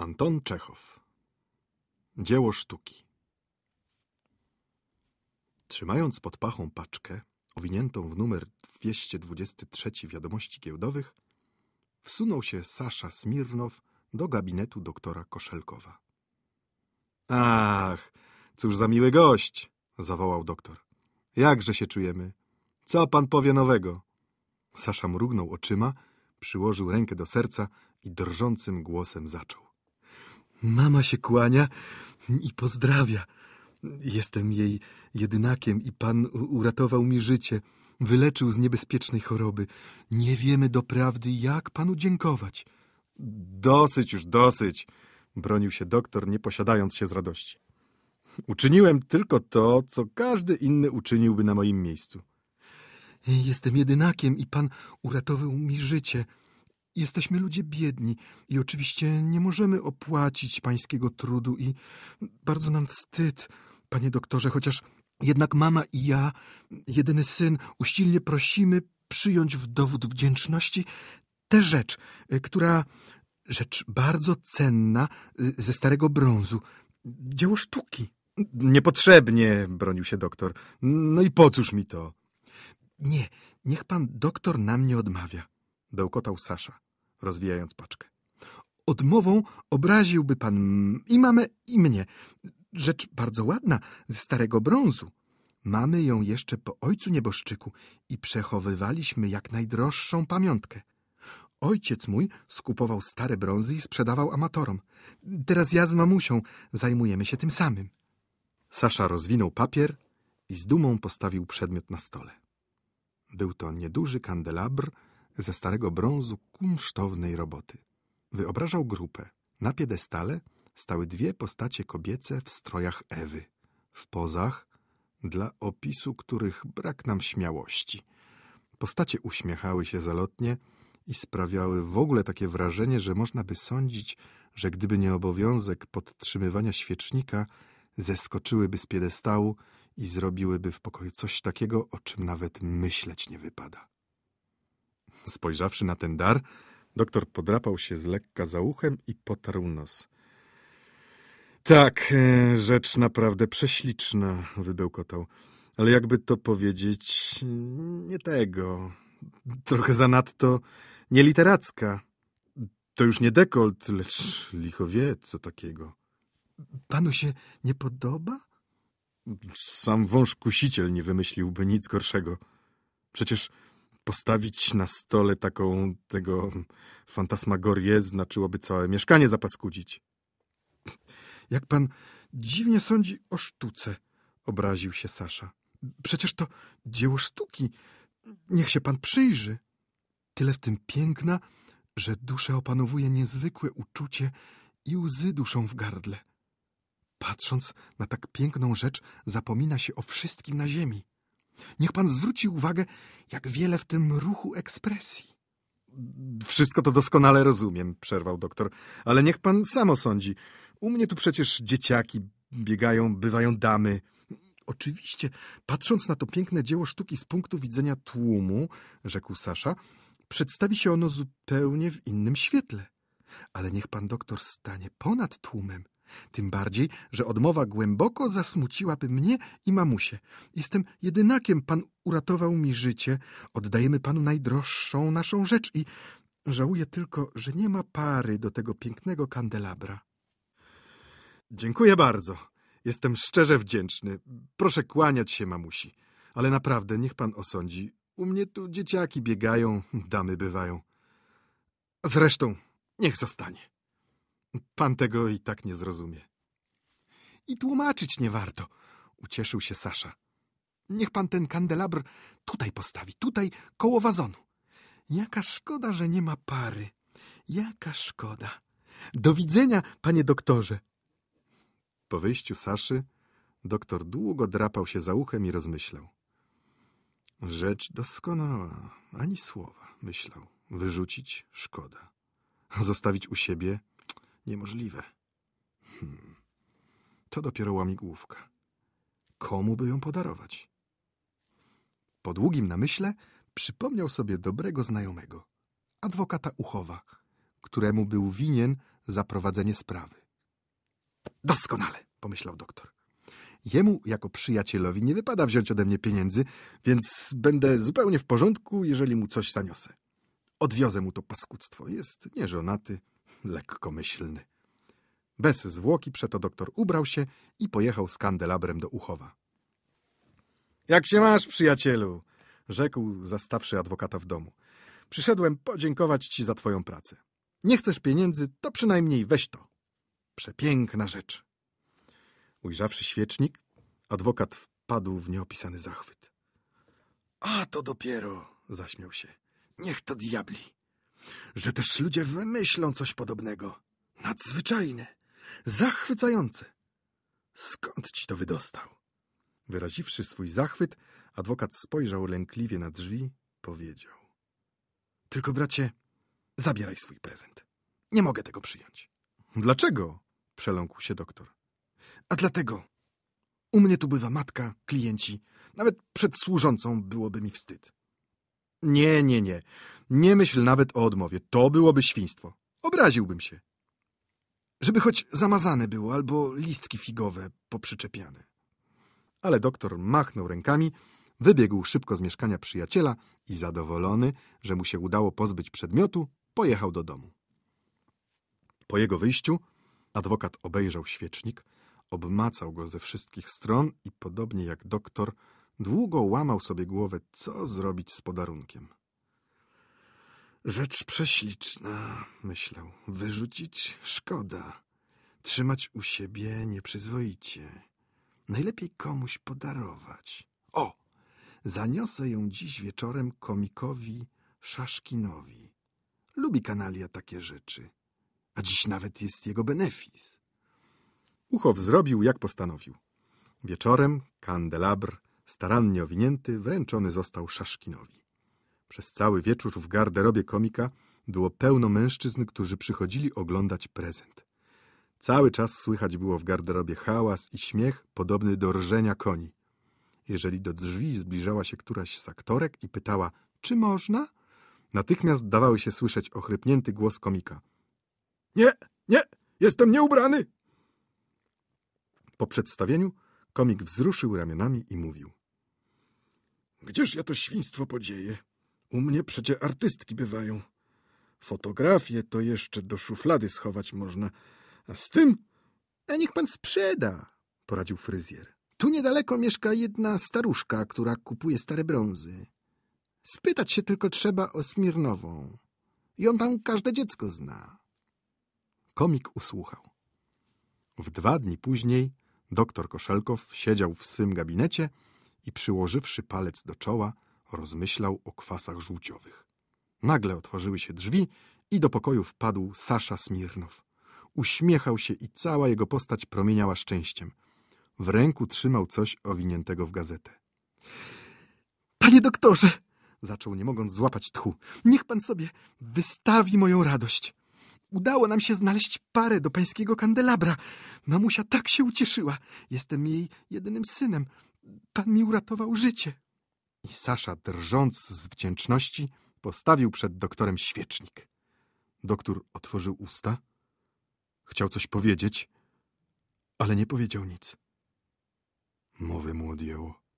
Anton Czechow Dzieło sztuki Trzymając pod pachą paczkę, owiniętą w numer 223 Wiadomości Giełdowych, wsunął się Sasza Smirnow do gabinetu doktora Koszelkowa. Ach, cóż za miły gość! zawołał doktor. Jakże się czujemy? Co pan powie nowego? Sasza mrugnął oczyma, przyłożył rękę do serca i drżącym głosem zaczął. Mama się kłania i pozdrawia. Jestem jej jedynakiem i pan uratował mi życie. Wyleczył z niebezpiecznej choroby. Nie wiemy doprawdy, jak panu dziękować. Dosyć już, dosyć, bronił się doktor, nie posiadając się z radości. Uczyniłem tylko to, co każdy inny uczyniłby na moim miejscu. Jestem jedynakiem i pan uratował mi życie – Jesteśmy ludzie biedni i oczywiście nie możemy opłacić pańskiego trudu i bardzo nam wstyd, panie doktorze, chociaż jednak mama i ja, jedyny syn, usilnie prosimy przyjąć w dowód wdzięczności tę rzecz, e, która rzecz bardzo cenna e, ze starego brązu, dzieło sztuki. Niepotrzebnie, bronił się doktor. No i po cóż mi to? Nie, niech pan doktor nam nie odmawia. Bełkotał Sasza, rozwijając paczkę. Odmową obraziłby pan i mamę, i mnie. Rzecz bardzo ładna, ze starego brązu. Mamy ją jeszcze po ojcu nieboszczyku i przechowywaliśmy jak najdroższą pamiątkę. Ojciec mój skupował stare brązy i sprzedawał amatorom. Teraz ja z mamusią zajmujemy się tym samym. Sasza rozwinął papier i z dumą postawił przedmiot na stole. Był to nieduży kandelabr ze starego brązu kunsztownej roboty. Wyobrażał grupę. Na piedestale stały dwie postacie kobiece w strojach Ewy, w pozach, dla opisu których brak nam śmiałości. Postacie uśmiechały się zalotnie i sprawiały w ogóle takie wrażenie, że można by sądzić, że gdyby nie obowiązek podtrzymywania świecznika, zeskoczyłyby z piedestału i zrobiłyby w pokoju coś takiego, o czym nawet myśleć nie wypada. Spojrzawszy na ten dar, doktor podrapał się z lekka za uchem i potarł nos. Tak, e, rzecz naprawdę prześliczna, wybełkotał. Ale jakby to powiedzieć, nie tego. Trochę zanadto nieliteracka. To już nie dekolt, lecz licho wie, co takiego. Panu się nie podoba? Sam wąż kusiciel nie wymyśliłby nic gorszego. Przecież postawić na stole taką tego fantasmagorię znaczyłoby całe mieszkanie zapaskudzić. Jak pan dziwnie sądzi o sztuce, obraził się Sasza. Przecież to dzieło sztuki. Niech się pan przyjrzy. Tyle w tym piękna, że duszę opanowuje niezwykłe uczucie i łzy duszą w gardle. Patrząc na tak piękną rzecz, zapomina się o wszystkim na ziemi. Niech pan zwróci uwagę, jak wiele w tym ruchu ekspresji. Wszystko to doskonale rozumiem, przerwał doktor, ale niech pan samo sądzi. U mnie tu przecież dzieciaki biegają, bywają damy. Oczywiście, patrząc na to piękne dzieło sztuki z punktu widzenia tłumu, rzekł Sasza, przedstawi się ono zupełnie w innym świetle. Ale niech pan doktor stanie ponad tłumem. Tym bardziej, że odmowa głęboko zasmuciłaby mnie i mamusię. Jestem jedynakiem, pan uratował mi życie. Oddajemy panu najdroższą naszą rzecz i żałuję tylko, że nie ma pary do tego pięknego kandelabra. Dziękuję bardzo. Jestem szczerze wdzięczny. Proszę kłaniać się, mamusi. Ale naprawdę, niech pan osądzi. U mnie tu dzieciaki biegają, damy bywają. Zresztą, niech zostanie. Pan tego i tak nie zrozumie. I tłumaczyć nie warto, ucieszył się Sasza. Niech pan ten kandelabr tutaj postawi, tutaj koło wazonu. Jaka szkoda, że nie ma pary. Jaka szkoda. Do widzenia, panie doktorze. Po wyjściu Saszy doktor długo drapał się za uchem i rozmyślał. Rzecz doskonała, ani słowa, myślał. Wyrzucić szkoda. Zostawić u siebie niemożliwe. Hmm. To dopiero łamigłówka. Komu by ją podarować? Po długim namyśle przypomniał sobie dobrego znajomego, adwokata Uchowa, któremu był winien zaprowadzenie sprawy. Doskonale, pomyślał doktor. Jemu jako przyjacielowi nie wypada wziąć ode mnie pieniędzy, więc będę zupełnie w porządku, jeżeli mu coś zaniosę. Odwiozę mu to paskudztwo. Jest nieżonaty, lekkomyślny. Bez zwłoki przeto doktor ubrał się i pojechał z kandelabrem do Uchowa. Jak się masz, przyjacielu? rzekł, zastawszy adwokata w domu. Przyszedłem podziękować ci za twoją pracę. Nie chcesz pieniędzy, to przynajmniej weź to. Przepiękna rzecz. Ujrzawszy świecznik, adwokat wpadł w nieopisany zachwyt. A to dopiero, zaśmiał się. Niech to diabli że też ludzie wymyślą coś podobnego. Nadzwyczajne, zachwycające. Skąd ci to wydostał? Wyraziwszy swój zachwyt, adwokat spojrzał lękliwie na drzwi, powiedział. Tylko, bracie, zabieraj swój prezent. Nie mogę tego przyjąć. Dlaczego? Przeląkł się doktor. A dlatego. U mnie tu bywa matka, klienci. Nawet przed służącą byłoby mi wstyd. Nie, nie, nie. Nie myśl nawet o odmowie. To byłoby świństwo. Obraziłbym się. Żeby choć zamazane było, albo listki figowe poprzyczepiane. Ale doktor machnął rękami, wybiegł szybko z mieszkania przyjaciela i zadowolony, że mu się udało pozbyć przedmiotu, pojechał do domu. Po jego wyjściu adwokat obejrzał świecznik, obmacał go ze wszystkich stron i podobnie jak doktor Długo łamał sobie głowę, co zrobić z podarunkiem. Rzecz prześliczna, myślał. Wyrzucić szkoda. Trzymać u siebie nieprzyzwoicie. Najlepiej komuś podarować. O! Zaniosę ją dziś wieczorem komikowi Szaszkinowi. Lubi kanalia takie rzeczy. A dziś nawet jest jego benefis. Uchow zrobił, jak postanowił. Wieczorem kandelabr Starannie owinięty wręczony został Szaszkinowi. Przez cały wieczór w garderobie komika było pełno mężczyzn, którzy przychodzili oglądać prezent. Cały czas słychać było w garderobie hałas i śmiech podobny do rżenia koni. Jeżeli do drzwi zbliżała się któraś z aktorek i pytała, czy można, natychmiast dawały się słyszeć ochrypnięty głos komika. Nie, nie, jestem nieubrany! Po przedstawieniu komik wzruszył ramionami i mówił. Gdzież ja to świństwo podzieję? U mnie przecie artystki bywają. Fotografie to jeszcze do szuflady schować można. A z tym? A e, niech pan sprzeda, poradził fryzjer. Tu niedaleko mieszka jedna staruszka, która kupuje stare brązy. Spytać się tylko trzeba o Smirnową. Ją tam każde dziecko zna. Komik usłuchał. W dwa dni później doktor Koszelkow siedział w swym gabinecie i przyłożywszy palec do czoła, rozmyślał o kwasach żółciowych. Nagle otworzyły się drzwi i do pokoju wpadł Sasza Smirnow. Uśmiechał się i cała jego postać promieniała szczęściem. W ręku trzymał coś owiniętego w gazetę. Panie doktorze! zaczął, nie mogąc złapać tchu. Niech pan sobie wystawi moją radość. Udało nam się znaleźć parę do pańskiego kandelabra. Mamusia tak się ucieszyła. Jestem jej jedynym synem. Pan mi uratował życie. I Sasza, drżąc z wdzięczności, postawił przed doktorem świecznik. Doktor otworzył usta. Chciał coś powiedzieć, ale nie powiedział nic. Mowy mu odjęło.